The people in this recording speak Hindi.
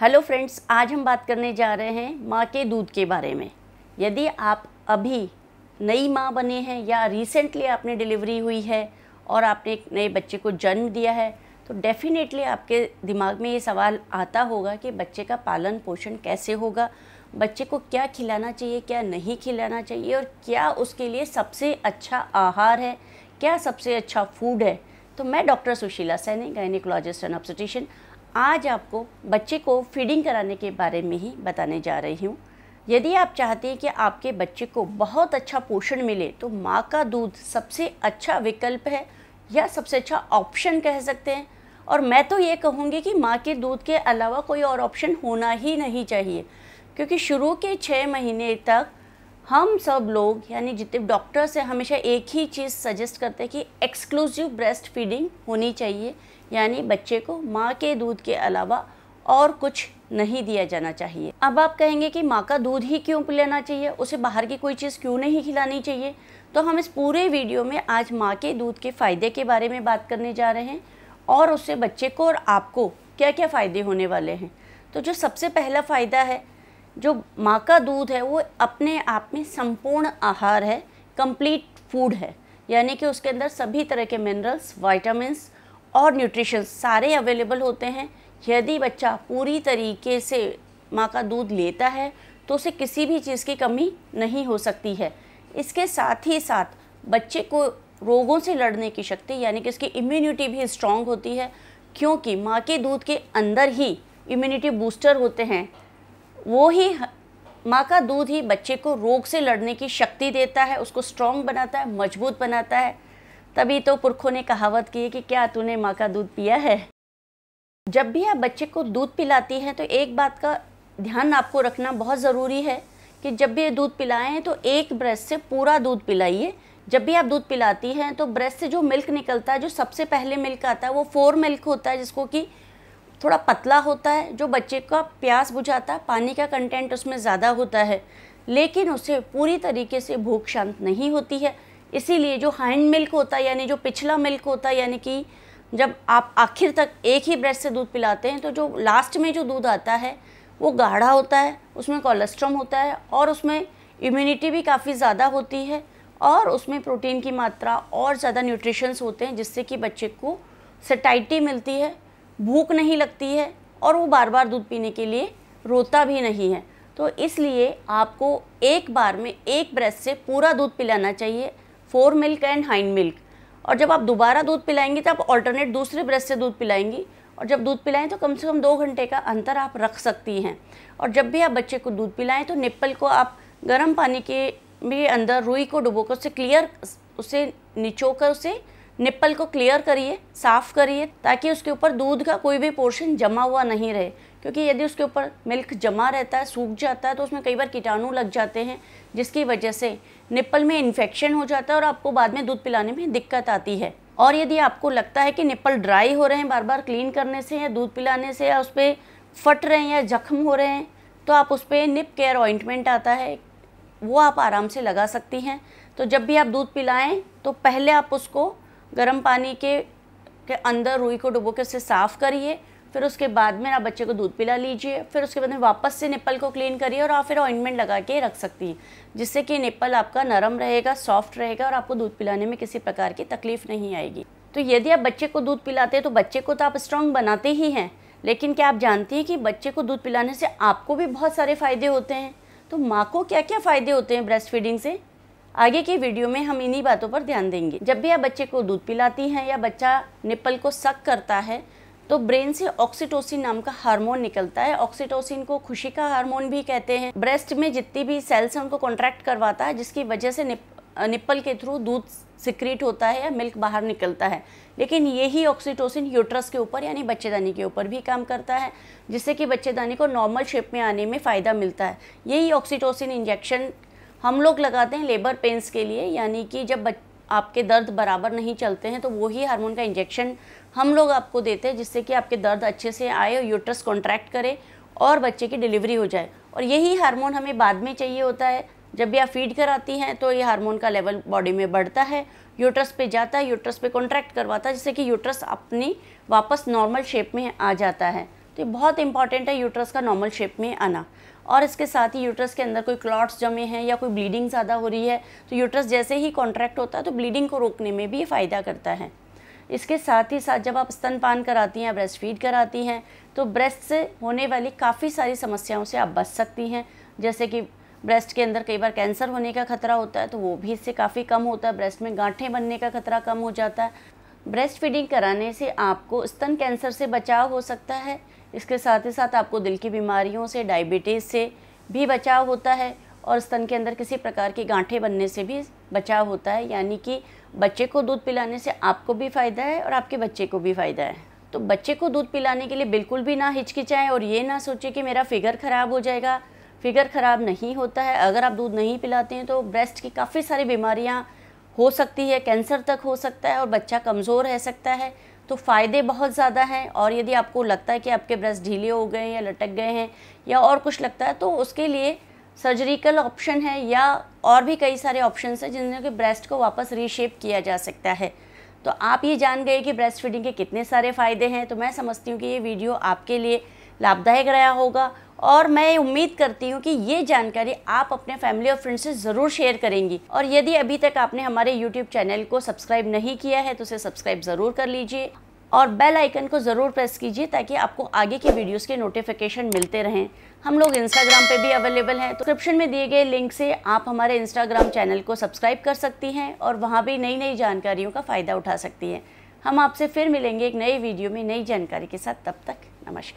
हेलो फ्रेंड्स आज हम बात करने जा रहे हैं माँ के दूध के बारे में यदि आप अभी नई माँ बने हैं या रिसेंटली आपने डिलीवरी हुई है और आपने एक नए बच्चे को जन्म दिया है तो डेफिनेटली आपके दिमाग में ये सवाल आता होगा कि बच्चे का पालन पोषण कैसे होगा बच्चे को क्या खिलाना चाहिए क्या नहीं खिलाना चाहिए और क्या उसके लिए सबसे अच्छा आहार है क्या सबसे अच्छा फूड है तो मैं doctor Sushila Saini gynaecologist and obstetrician आज आपको बच्चे को फीडिंग कराने के बारे में ही बताने जा रही हूँ यदि आप चाहते हैं कि आपके बच्चे को बहुत अच्छा पोषण मिले तो माँ का दूध सबसे अच्छा विकल्प है या सबसे अच्छा ऑप्शन कह सकते हैं और मैं तो ये कहूँगी कि माँ के दूध के अलावा कोई और ऑप्शन होना ही नहीं चाहिए क्योंकि शुरू के छः महीने तक हम सब लोग यानी जितने डॉक्टर्स हैं हमेशा एक ही चीज़ सजेस्ट करते हैं कि एक्सक्लूसिव ब्रेस्ट फीडिंग होनी चाहिए यानी बच्चे को माँ के दूध के अलावा और कुछ नहीं दिया जाना चाहिए अब आप कहेंगे कि माँ का दूध ही क्यों पिलाना चाहिए उसे बाहर की कोई चीज़ क्यों नहीं खिलानी चाहिए तो हम इस पूरे वीडियो में आज माँ के दूध के फ़ायदे के बारे में बात करने जा रहे हैं और उससे बच्चे को और आपको क्या क्या फ़ायदे होने वाले हैं तो जो सबसे पहला फ़ायदा है जो माँ का दूध है वो अपने आप में संपूर्ण आहार है कंप्लीट फूड है यानी कि उसके अंदर सभी तरह के मिनरल्स वाइटामस और न्यूट्रिशन सारे अवेलेबल होते हैं यदि बच्चा पूरी तरीके से माँ का दूध लेता है तो उसे किसी भी चीज़ की कमी नहीं हो सकती है इसके साथ ही साथ बच्चे को रोगों से लड़ने की शक्ति यानी कि इसकी इम्यूनिटी भी स्ट्रॉन्ग होती है क्योंकि माँ के दूध के अंदर ही इम्यूनिटी बूस्टर होते हैं वो ही माँ का दूध ही बच्चे को रोग से लड़ने की शक्ति देता है उसको स्ट्रॉन्ग बनाता है मजबूत बनाता है तभी तो पुरखों ने कहावत की है कि क्या तूने माँ का दूध पिया है जब भी आप बच्चे को दूध पिलाती हैं तो एक बात का ध्यान आपको रखना बहुत ज़रूरी है कि जब भी दूध पिलाएं तो एक ब्रश से पूरा दूध पिलाइए जब भी आप दूध पिलाती हैं तो ब्रश से जो मिल्क निकलता है जो सबसे पहले मिल्क आता है वो फोर मिल्क होता है जिसको कि थोड़ा पतला होता है जो बच्चे का प्यास बुझाता है पानी का कंटेंट उसमें ज़्यादा होता है लेकिन उसे पूरी तरीके से भूख शांत नहीं होती है इसीलिए जो हैंड मिल्क होता है यानी जो पिछला मिल्क होता है यानी कि जब आप आखिर तक एक ही ब्रेस्ट से दूध पिलाते हैं तो जो लास्ट में जो दूध आता है वो गाढ़ा होता है उसमें कोलेस्ट्रॉम होता है और उसमें इम्यूनिटी भी काफ़ी ज़्यादा होती है और उसमें प्रोटीन की मात्रा और ज़्यादा न्यूट्रिशंस होते हैं जिससे कि बच्चे को सटाइटी मिलती है भूख नहीं लगती है और वो बार बार दूध पीने के लिए रोता भी नहीं है तो इसलिए आपको एक बार में एक ब्रेस्ट से पूरा दूध पिलाना चाहिए foremilk and hindmilk और जब आप दोबारा दूध पिलाएंगी तो आप ऑल्टरनेट दूसरे ब्रेस्ट से दूध पिलाएंगी और जब दूध पिलाएं तो कम से कम दो घंटे का अंतर आप रख सकती हैं और जब भी आप बच्चे को दूध पिलाएं तो निप्पल को आप गर्म पानी के भी अंदर रुई को डुबोकर उसे क्लियर उसे निचोकर उसे निप्पल को क्लियर करिए साफ़ करिए ताकि उसके ऊपर दूध का कोई भी पोर्शन जमा हुआ नहीं रहे क्योंकि यदि उसके ऊपर मिल्क जमा रहता है सूख जाता है तो उसमें कई बार कीटाणु लग जाते हैं जिसकी वजह से निप्पल में इन्फेक्शन हो जाता है और आपको बाद में दूध पिलाने में दिक्कत आती है और यदि आपको लगता है कि निप्पल ड्राई हो रहे हैं बार बार क्लीन करने से या दूध पिलाने से या उस पर फट रहे हैं या जख्म हो रहे हैं तो आप उस पर निप केयर ऑइंटमेंट आता है वो आप आराम से लगा सकती हैं तो जब भी आप दूध पिलाएं तो पहले आप उसको गर्म पानी के के अंदर रुई को डुबो के उसे साफ़ करिए फिर उसके बाद में आप बच्चे को दूध पिला लीजिए फिर उसके बाद में वापस से निप्पल को क्लीन करिए और आप फिर ऑइंटमेंट लगा के रख सकती हैं जिससे कि निप्पल आपका नरम रहेगा सॉफ्ट रहेगा और आपको दूध पिलाने में किसी प्रकार की तकलीफ़ नहीं आएगी तो यदि आप बच्चे को दूध पिलाते हैं तो बच्चे को तो आप स्ट्रॉन्ग बनाते ही हैं लेकिन क्या आप जानती हैं कि बच्चे को दूध पिलाने से आपको भी बहुत सारे फ़ायदे होते हैं तो माँ को क्या क्या फ़ायदे होते हैं ब्रेस्ट फीडिंग से आगे की वीडियो में हम इन्हीं बातों पर ध्यान देंगे जब भी आप बच्चे को दूध पिलाती हैं या बच्चा निप्पल को सक करता है तो ब्रेन से ऑक्सीटोसिन नाम का हार्मोन निकलता है ऑक्सीटोसिन को खुशी का हार्मोन भी कहते हैं ब्रेस्ट में जितनी भी सेल्स हैं उनको कॉन्ट्रैक्ट करवाता है जिसकी वजह से निप, निप्पल के थ्रू दूध सिक्रीट होता है या मिल्क बाहर निकलता है लेकिन यही ऑक्सीटोसिन यूट्रस के ऊपर यानी बच्चेदानी के ऊपर भी काम करता है जिससे कि बच्चेदानी को नॉर्मल शेप में आने में फ़ायदा मिलता है यही ऑक्सीटोसिन इंजेक्शन हम लोग लगाते हैं लेबर पेंस के लिए यानी कि जब आपके दर्द बराबर नहीं चलते हैं तो वही हार्मोन का इंजेक्शन हम लोग आपको देते हैं जिससे कि आपके दर्द अच्छे से आए और यूट्रस कॉन्ट्रैक्ट करे और बच्चे की डिलीवरी हो जाए और यही हार्मोन हमें बाद में चाहिए होता है जब भी आप फीड कराती हैं तो ये हार्मोन का लेवल बॉडी में बढ़ता है यूट्रस पे जाता है यूट्रस पे कॉन्ट्रैक्ट करवाता है जिससे कि यूट्रस अपनी वापस नॉर्मल शेप में आ जाता है तो ये बहुत इंपॉर्टेंट है यूट्रस का नॉर्मल शेप में आना और इसके साथ ही यूट्रस के अंदर कोई क्लॉट्स जमे हैं या कोई ब्लीडिंग ज़्यादा हो रही है तो यूट्रस जैसे ही कॉन्ट्रैक्ट होता है तो ब्लीडिंग को रोकने में भी फ़ायदा करता है इसके साथ ही साथ जब आप स्तनपान कराती हैं ब्रेस्ट फीड कराती हैं तो ब्रेस्ट से होने वाली काफ़ी सारी समस्याओं से आप बच सकती हैं जैसे कि ब्रेस्ट के अंदर कई बार कैंसर होने का खतरा होता है तो वो भी इससे काफ़ी कम होता है ब्रेस्ट में गांठें बनने का खतरा कम हो जाता है ब्रेस्ट फीडिंग कराने से आपको स्तन कैंसर से बचाव हो सकता है इसके साथ ही साथ आपको दिल की बीमारियों से डायबिटीज़ से भी बचाव होता है और स्तन के अंदर किसी प्रकार की गांठें बनने से भी बचाव होता है यानी कि बच्चे को दूध पिलाने से आपको भी फ़ायदा है और आपके बच्चे को भी फ़ायदा है तो बच्चे को दूध पिलाने के लिए बिल्कुल भी ना हिचकिचाएं और ये ना सोचें कि मेरा फिगर ख़राब हो जाएगा फिगर ख़राब नहीं होता है अगर आप दूध नहीं पिलाते हैं तो ब्रेस्ट की काफ़ी सारी बीमारियाँ हो सकती है कैंसर तक हो सकता है और बच्चा कमज़ोर रह सकता है तो फ़ायदे बहुत ज़्यादा हैं और यदि आपको लगता है कि आपके ब्रेस्ट ढीले हो गए हैं या लटक गए हैं या और कुछ लगता है तो उसके लिए सर्जरिकल ऑप्शन है या और भी कई सारे ऑप्शन हैं जिनमें कि ब्रेस्ट को वापस रीशेप किया जा सकता है तो आप ये जान गए कि ब्रेस्ट फीडिंग के कितने सारे फ़ायदे हैं तो मैं समझती हूँ कि ये वीडियो आपके लिए लाभदायक रहा होगा और मैं उम्मीद करती हूँ कि ये जानकारी आप अपने फैमिली और फ्रेंड्स से ज़रूर शेयर करेंगी और यदि अभी तक आपने हमारे यूट्यूब चैनल को सब्सक्राइब नहीं किया है तो उसे सब्सक्राइब ज़रूर कर लीजिए और बेल आइकन को ज़रूर प्रेस कीजिए ताकि आपको आगे के वीडियोस के नोटिफिकेशन मिलते रहें हम लोग इंस्टाग्राम पे भी अवेलेबल हैं तो डिस्क्रिप्शन में दिए गए लिंक से आप हमारे इंस्टाग्राम चैनल को सब्सक्राइब कर सकती हैं और वहाँ भी नई नई जानकारियों का फ़ायदा उठा सकती हैं हम आपसे फिर मिलेंगे एक नई वीडियो में नई जानकारी के साथ तब तक नमस्कार